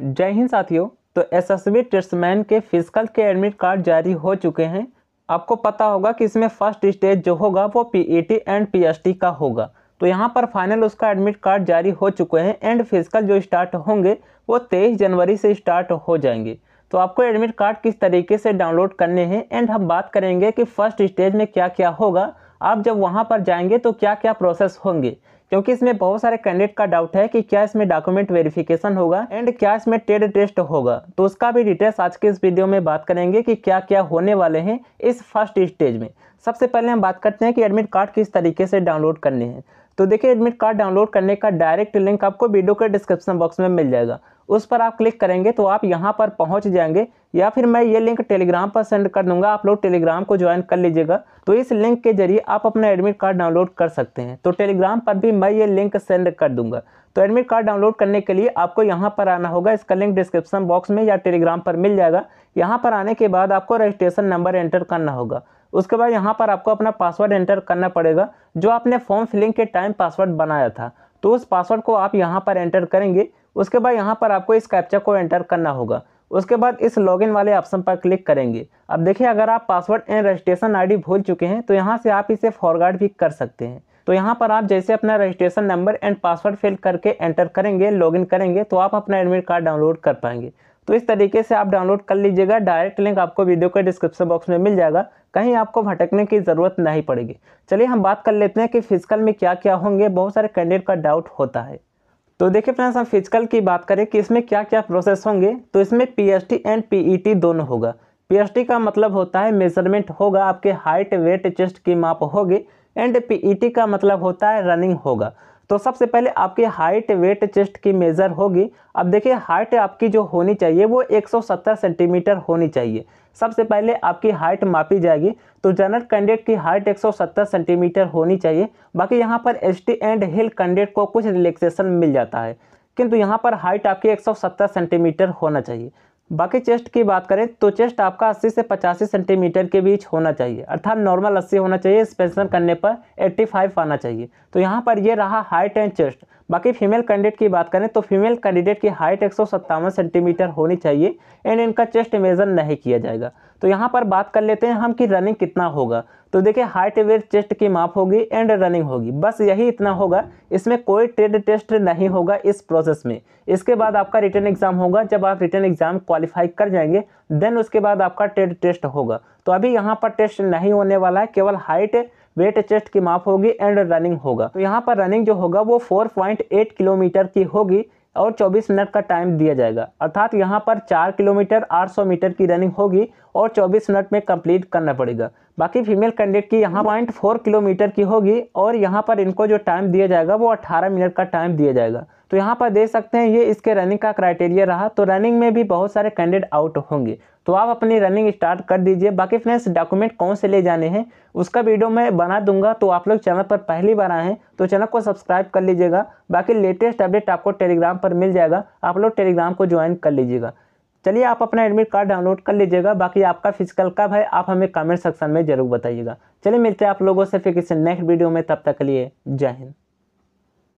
जय हिंद साथियों तो एस एस बी टेस्टमैन के फिजिकल के एडमिट कार्ड जारी हो चुके हैं आपको पता होगा कि इसमें फर्स्ट स्टेज जो होगा वो P E T and P S T का होगा तो यहाँ पर फाइनल उसका एडमिट कार्ड जारी हो चुके हैं एंड फिजिकल जो स्टार्ट होंगे वो तेईस जनवरी से स्टार्ट हो जाएंगे तो आपको एडमिट कार्ड किस तरीके से डाउनलोड करने हैं एंड हम बात करेंगे कि फर्स्ट स्टेज में क्या क्या होगा आप जब वहाँ पर जाएंगे तो क्या क्या प्रोसेस होंगे क्योंकि इसमें बहुत सारे कैंडिडेट का डाउट है कि क्या इसमें डॉक्यूमेंट वेरिफिकेशन होगा एंड क्या इसमें टेड टेस्ट होगा तो उसका भी डिटेल्स आज के इस वीडियो में बात करेंगे कि क्या क्या होने वाले हैं इस फर्स्ट स्टेज में सबसे पहले हम बात करते हैं कि एडमिट कार्ड किस तरीके से डाउनलोड करने हैं तो देखिए एडमिट कार्ड डाउनलोड करने का डायरेक्ट लिंक आपको वीडियो के डिस्क्रिप्शन बॉक्स में मिल जाएगा उस पर आप क्लिक करेंगे तो आप यहाँ पर पहुँच जाएंगे या फिर मैं ये लिंक टेलीग्राम पर सेंड कर दूंगा आप लोग टेलीग्राम को ज्वाइन कर लीजिएगा तो इस लिंक के जरिए आप अपना एडमिट कार्ड डाउनलोड कर सकते हैं तो टेलीग्राम पर भी मैं ये लिंक सेंड कर दूंगा तो एडमिट कार्ड डाउनलोड करने के लिए आपको यहाँ पर आना होगा इसका लिंक डिस्क्रिप्शन बॉक्स में या टेलीग्राम पर मिल जाएगा यहाँ पर आने के बाद आपको रजिस्ट्रेशन नंबर एंटर करना होगा उसके बाद यहाँ पर आपको अपना पासवर्ड एंटर करना पड़ेगा जो आपने फॉर्म फिलिंग के टाइम पासवर्ड बनाया था तो उस पासवर्ड को आप यहाँ पर एंटर करेंगे उसके बाद यहाँ पर आपको इस कैप्चा को एंटर करना होगा उसके बाद इस लॉगिन वाले ऑप्शन पर क्लिक करेंगे अब देखिए अगर आप पासवर्ड एंड रजिस्ट्रेशन आईडी भूल चुके हैं तो यहाँ से आप इसे फॉरवर्ड भी कर सकते हैं तो यहाँ पर आप जैसे अपना registration number and password fill करके एंटर करेंगे लॉगिन करेंगे तो आप अपना एडमिट कार्ड डाउनलोड कर पाएंगे तो इस तरीके से आप डाउनलोड कर लीजिएगा डायरेक्ट लिंक आपको वीडियो के डिस्क्रिप्शन बॉक्स में मिल जाएगा कहीं आपको भटकने की ज़रूरत नहीं पड़ेगी चलिए हम बात कर लेते हैं कि फिजिकल में क्या क्या होंगे बहुत सारे कैंडिडेट का डाउट होता है तो देखिए फ्रेंड्स हम फिजिकल की बात करें कि इसमें क्या क्या प्रोसेस होंगे तो इसमें पी एंड पी दोनों होगा पी का मतलब होता है मेजरमेंट होगा आपके हाइट वेट चेस्ट की माप होगी एंड पी e का मतलब होता है रनिंग होगा तो सबसे पहले आपकी हाइट वेट चेस्ट की मेज़र होगी अब देखिए हाइट आपकी जो होनी चाहिए वो 170 सेंटीमीटर होनी चाहिए सबसे पहले आपकी हाइट मापी जाएगी तो जनरल कैंडिडेट की हाइट 170 सेंटीमीटर होनी चाहिए बाकी यहाँ पर एस एंड हिल कैंडिडेट को कुछ रिलैक्सेशन मिल जाता है किंतु यहाँ पर हाइट आपकी 170 सेंटीमीटर होना चाहिए बाकी चेस्ट की बात करें तो चेस्ट आपका 80 से पचासी सेंटीमीटर के बीच होना चाहिए अर्थात नॉर्मल 80 होना चाहिए एक्सपेंशन करने पर 85 आना चाहिए तो यहाँ पर ये रहा हाइट एंड चेस्ट बाकी फीमेल कैंडिडेट की बात करें तो फीमेल कैंडिडेट की हाइट एक सेंटीमीटर होनी चाहिए एंड इनका चेस्ट मेजर नहीं किया जाएगा तो यहाँ पर बात कर लेते हैं हम कि रनिंग कितना होगा तो देखिए हाइट वेट चेस्ट की माप होगी एंड रनिंग होगी बस यही इतना होगा इसमें कोई ट्रेड टेस्ट नहीं होगा इस प्रोसेस में इसके बाद आपका रिटर्न एग्जाम होगा जब आप रिटर्न एग्जाम क्वालिफाई कर जाएंगे देन उसके बाद आपका ट्रेड टेस्ट होगा तो अभी यहाँ पर टेस्ट नहीं होने वाला है केवल हाइट वेट चेस्ट की माप होगी एंड रनिंग होगा तो यहाँ पर रनिंग जो होगा वो 4.8 किलोमीटर की होगी और 24 मिनट का टाइम दिया जाएगा अर्थात यहाँ पर 4 किलोमीटर 800 मीटर की रनिंग होगी और 24 मिनट में कंप्लीट करना पड़ेगा बाकी फीमेल कैंडिडेट की यहाँ पॉइंट फोर किलोमीटर की होगी और यहाँ पर इनको जो टाइम दिया जाएगा वो अट्ठारह मिनट का टाइम दिया जाएगा तो यहाँ पर देख सकते हैं ये इसके रनिंग का क्राइटेरिया रहा तो रनिंग में भी बहुत सारे कैंडिडेट आउट होंगे तो आप अपनी रनिंग स्टार्ट कर दीजिए बाकी फ्रेंड्स डॉक्यूमेंट कौन से ले जाने हैं उसका वीडियो मैं बना दूंगा तो आप लोग चैनल पर पहली बार आए हैं तो चैनल को सब्सक्राइब कर लीजिएगा बाकी लेटेस्ट अपडेट आपको टेलीग्राम पर मिल जाएगा आप लोग टेलीग्राम को ज्वाइन कर लीजिएगा चलिए आप अपना एडमिट कार्ड डाउनलोड कर लीजिएगा बाकी आपका फिजिकल कब है आप हमें कमेंट सेक्शन में जरूर बताइएगा चलिए मिलते हैं आप लोगों से फिर किसी नेक्स्ट वीडियो में तब तक के लिए जय हिंद